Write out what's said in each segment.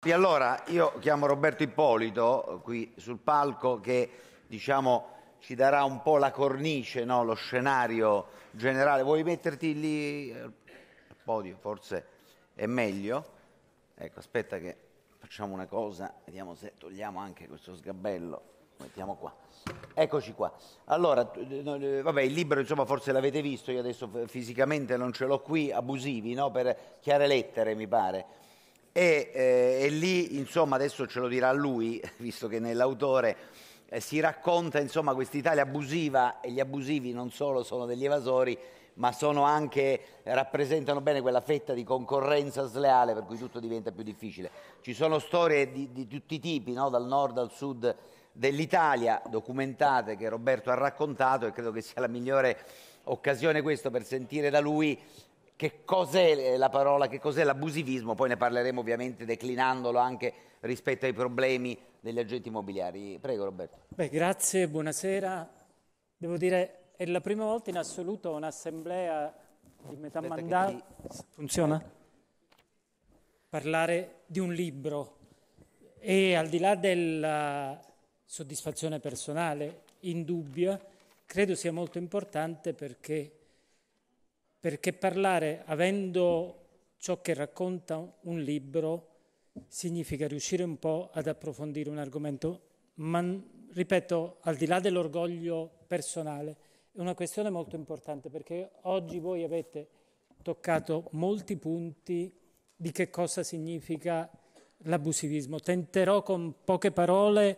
E allora io chiamo Roberto Ippolito qui sul palco che diciamo ci darà un po' la cornice, no? lo scenario generale. Vuoi metterti lì al podio? Forse è meglio. Ecco, aspetta che facciamo una cosa, vediamo se togliamo anche questo sgabello. Mettiamo qua. Eccoci qua. Allora, vabbè, il libro insomma forse l'avete visto, io adesso fisicamente non ce l'ho qui, abusivi, no? Per chiare lettere mi pare e, eh, e, lì, insomma, adesso ce lo dirà lui, visto che nell'autore eh, si racconta, insomma, Italia abusiva e gli abusivi non solo sono degli evasori, ma anche, rappresentano bene quella fetta di concorrenza sleale per cui tutto diventa più difficile. Ci sono storie di, di tutti i tipi, no? dal nord al sud dell'Italia, documentate, che Roberto ha raccontato e credo che sia la migliore occasione questo per sentire da lui che cos'è eh, la parola, che cos'è l'abusivismo, poi ne parleremo ovviamente declinandolo anche rispetto ai problemi degli agenti immobiliari. Prego Roberto. Beh, grazie, buonasera. Devo dire, è la prima volta in assoluto un'assemblea di metà mandato... Ti... Funziona? Aspetta. Parlare di un libro e al di là della soddisfazione personale, indubbia, credo sia molto importante perché perché parlare avendo ciò che racconta un libro significa riuscire un po' ad approfondire un argomento, ma ripeto, al di là dell'orgoglio personale, è una questione molto importante perché oggi voi avete toccato molti punti di che cosa significa l'abusivismo. Tenterò con poche parole,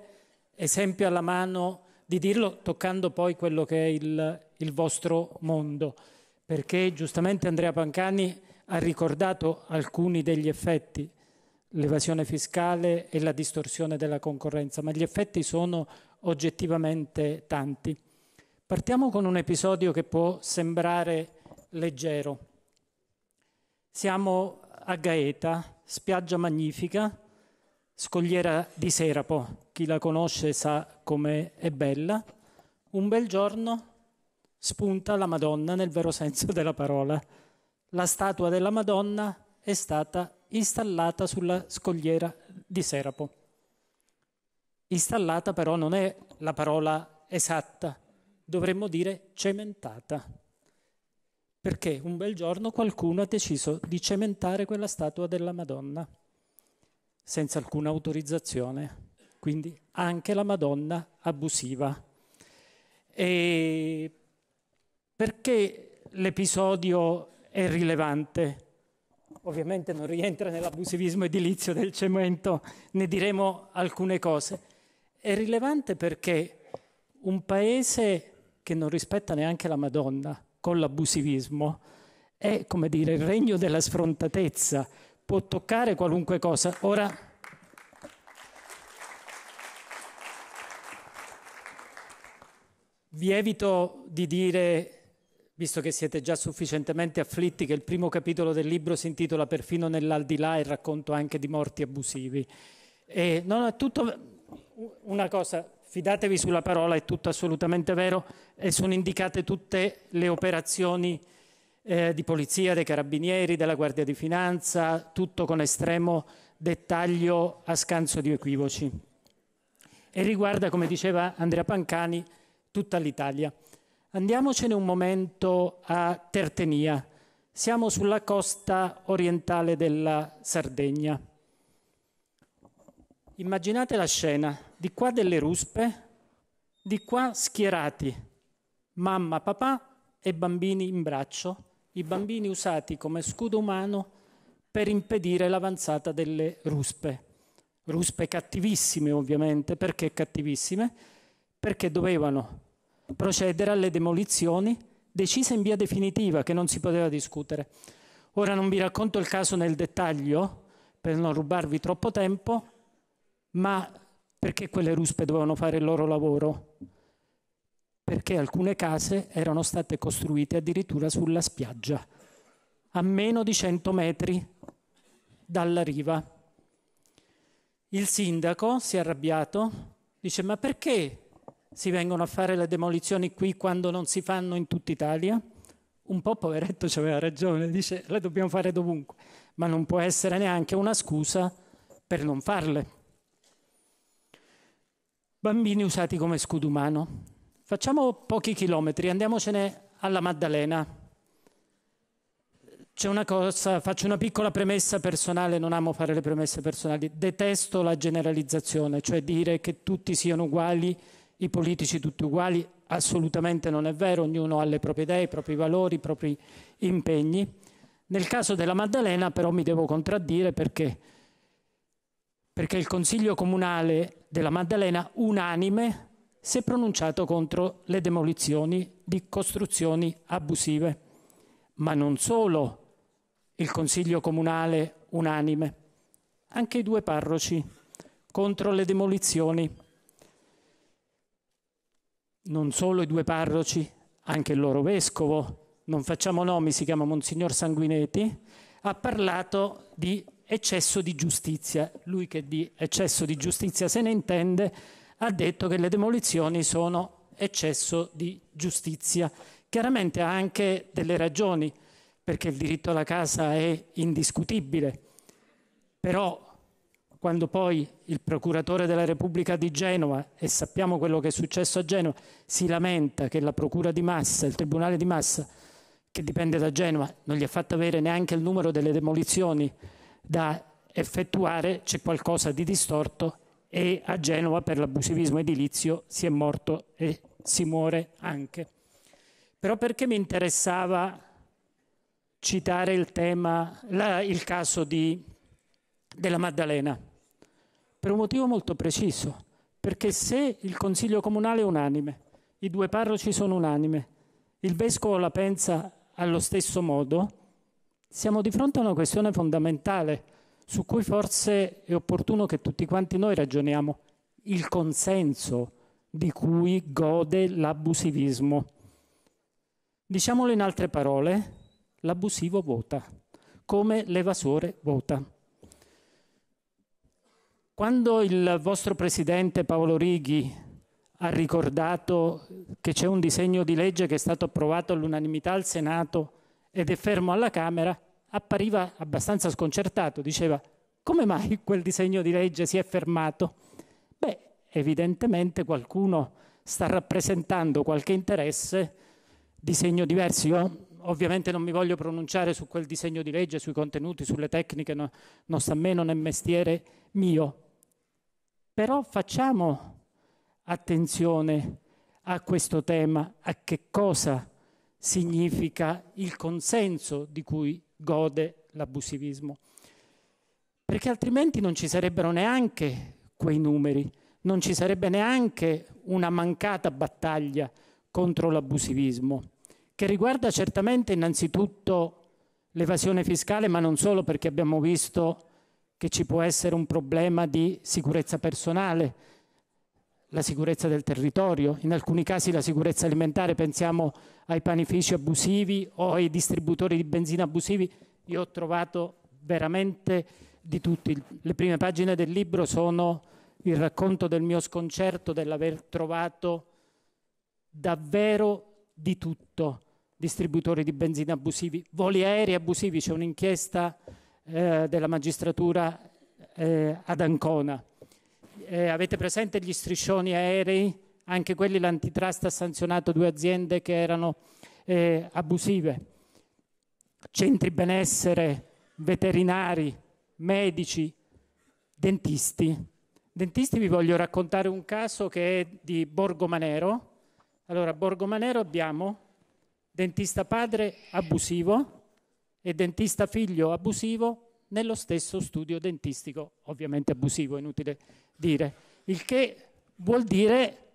esempio alla mano, di dirlo toccando poi quello che è il, il vostro mondo perché giustamente Andrea Pancani ha ricordato alcuni degli effetti, l'evasione fiscale e la distorsione della concorrenza, ma gli effetti sono oggettivamente tanti. Partiamo con un episodio che può sembrare leggero. Siamo a Gaeta, spiaggia magnifica, scogliera di Serapo, chi la conosce sa come è bella. Un bel giorno spunta la Madonna nel vero senso della parola. La statua della Madonna è stata installata sulla scogliera di Serapo. Installata però non è la parola esatta, dovremmo dire cementata, perché un bel giorno qualcuno ha deciso di cementare quella statua della Madonna, senza alcuna autorizzazione, quindi anche la Madonna abusiva. E perché l'episodio è rilevante? Ovviamente non rientra nell'abusivismo edilizio del cemento, ne diremo alcune cose. È rilevante perché un paese che non rispetta neanche la Madonna con l'abusivismo è, come dire, il regno della sfrontatezza, può toccare qualunque cosa. Ora, vi evito di dire Visto che siete già sufficientemente afflitti che il primo capitolo del libro si intitola Perfino nell'aldilà e racconto anche di morti abusivi. E non è tutto una cosa, fidatevi sulla parola, è tutto assolutamente vero e sono indicate tutte le operazioni eh, di polizia, dei carabinieri, della Guardia di Finanza, tutto con estremo dettaglio a scanso di equivoci. E riguarda, come diceva Andrea Pancani, tutta l'Italia. Andiamocene un momento a Tertenia. Siamo sulla costa orientale della Sardegna. Immaginate la scena, di qua delle ruspe, di qua schierati, mamma, papà e bambini in braccio, i bambini usati come scudo umano per impedire l'avanzata delle ruspe. Ruspe cattivissime ovviamente, perché cattivissime? Perché dovevano procedere alle demolizioni decise in via definitiva che non si poteva discutere. Ora non vi racconto il caso nel dettaglio per non rubarvi troppo tempo, ma perché quelle ruspe dovevano fare il loro lavoro? Perché alcune case erano state costruite addirittura sulla spiaggia, a meno di 100 metri dalla riva. Il sindaco si è arrabbiato, dice ma perché si vengono a fare le demolizioni qui quando non si fanno in tutta Italia? Un po' poveretto ci aveva ragione, dice le dobbiamo fare dovunque, ma non può essere neanche una scusa per non farle. Bambini usati come scudo umano. Facciamo pochi chilometri, andiamocene alla Maddalena. C'è una cosa, faccio una piccola premessa personale, non amo fare le premesse personali, detesto la generalizzazione, cioè dire che tutti siano uguali i politici tutti uguali, assolutamente non è vero, ognuno ha le proprie idee, i propri valori, i propri impegni. Nel caso della Maddalena però mi devo contraddire perché, perché il Consiglio Comunale della Maddalena unanime si è pronunciato contro le demolizioni di costruzioni abusive, ma non solo il Consiglio Comunale unanime, anche i due parroci contro le demolizioni non solo i due parroci, anche il loro vescovo, non facciamo nomi, si chiama Monsignor Sanguinetti, ha parlato di eccesso di giustizia. Lui che di eccesso di giustizia se ne intende, ha detto che le demolizioni sono eccesso di giustizia. Chiaramente ha anche delle ragioni, perché il diritto alla casa è indiscutibile, però quando poi il procuratore della Repubblica di Genova, e sappiamo quello che è successo a Genova, si lamenta che la procura di massa, il tribunale di massa, che dipende da Genova, non gli ha fatto avere neanche il numero delle demolizioni da effettuare, c'è qualcosa di distorto e a Genova per l'abusivismo edilizio si è morto e si muore anche. Però perché mi interessava citare il tema, la, il caso di, della Maddalena? per un motivo molto preciso, perché se il Consiglio Comunale è unanime, i due parroci sono unanime, il Vescovo la pensa allo stesso modo, siamo di fronte a una questione fondamentale su cui forse è opportuno che tutti quanti noi ragioniamo, il consenso di cui gode l'abusivismo. Diciamolo in altre parole, l'abusivo vota, come l'evasore vota. Quando il vostro presidente Paolo Righi ha ricordato che c'è un disegno di legge che è stato approvato all'unanimità al Senato ed è fermo alla Camera, appariva abbastanza sconcertato, diceva come mai quel disegno di legge si è fermato? Beh, evidentemente qualcuno sta rappresentando qualche interesse, disegno diverso. Io ovviamente non mi voglio pronunciare su quel disegno di legge, sui contenuti, sulle tecniche, no, non sta a me, non è mestiere mio, però facciamo attenzione a questo tema, a che cosa significa il consenso di cui gode l'abusivismo. Perché altrimenti non ci sarebbero neanche quei numeri, non ci sarebbe neanche una mancata battaglia contro l'abusivismo, che riguarda certamente innanzitutto l'evasione fiscale, ma non solo perché abbiamo visto che ci può essere un problema di sicurezza personale, la sicurezza del territorio, in alcuni casi la sicurezza alimentare, pensiamo ai panifici abusivi o ai distributori di benzina abusivi. Io ho trovato veramente di tutti. Le prime pagine del libro sono il racconto del mio sconcerto dell'aver trovato davvero di tutto. Distributori di benzina abusivi, voli aerei abusivi, c'è un'inchiesta eh, della magistratura eh, ad Ancona. Eh, avete presente gli striscioni aerei? Anche quelli l'antitrust ha sanzionato due aziende che erano eh, abusive. Centri benessere, veterinari, medici, dentisti. Dentisti vi voglio raccontare un caso che è di Borgo Manero. Allora, a Borgo Manero abbiamo dentista padre abusivo, e dentista figlio abusivo nello stesso studio dentistico, ovviamente abusivo, inutile dire, il che vuol dire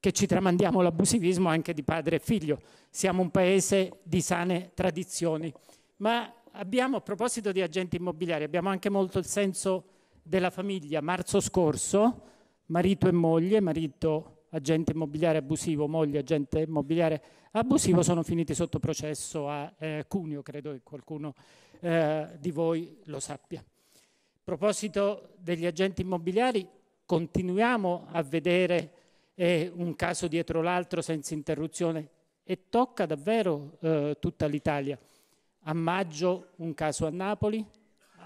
che ci tramandiamo l'abusivismo anche di padre e figlio. Siamo un paese di sane tradizioni, ma abbiamo, a proposito di agenti immobiliari, abbiamo anche molto il senso della famiglia. Marzo scorso, marito e moglie, marito agente immobiliare abusivo, moglie agente immobiliare abusivo, sono finiti sotto processo a eh, Cuneo, credo che qualcuno eh, di voi lo sappia. A proposito degli agenti immobiliari, continuiamo a vedere eh, un caso dietro l'altro senza interruzione e tocca davvero eh, tutta l'Italia. A maggio un caso a Napoli,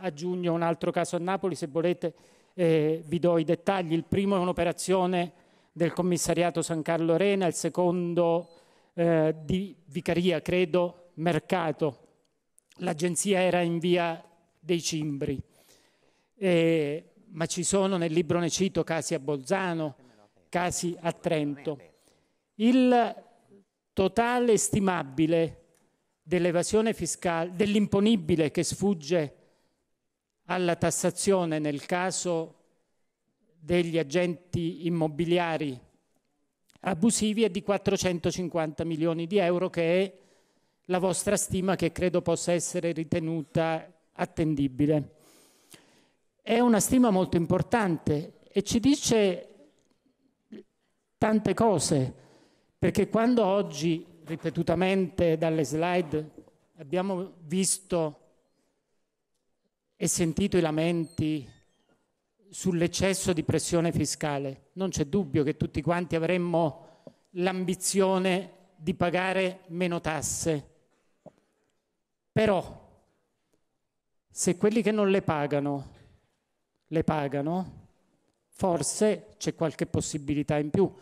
a giugno un altro caso a Napoli, se volete eh, vi do i dettagli. Il primo è un'operazione del commissariato San Carlo Rena, il secondo eh, di Vicaria, credo, Mercato. L'agenzia era in via dei Cimbri, eh, ma ci sono nel libro ne cito casi a Bolzano, casi a Trento. Il totale stimabile dell'evasione fiscale, dell'imponibile che sfugge alla tassazione nel caso degli agenti immobiliari abusivi è di 450 milioni di euro che è la vostra stima che credo possa essere ritenuta attendibile. È una stima molto importante e ci dice tante cose, perché quando oggi ripetutamente dalle slide abbiamo visto e sentito i lamenti sull'eccesso di pressione fiscale. Non c'è dubbio che tutti quanti avremmo l'ambizione di pagare meno tasse. Però se quelli che non le pagano le pagano, forse c'è qualche possibilità in più.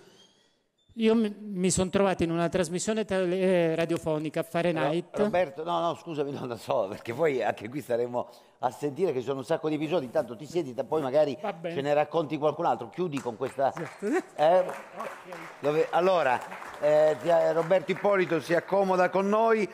Io mi, sono trovato in una trasmissione tele, eh, radiofonica a Fahrenheit. No, Roberto, no, no, scusami, non la so, perché poi anche qui staremo a sentire che ci sono un sacco di episodi. Intanto ti siedi, poi magari ce ne racconti qualcun altro. Chiudi con questa. Eh, dove, allora, eh, Roberto Ippolito si accomoda con noi.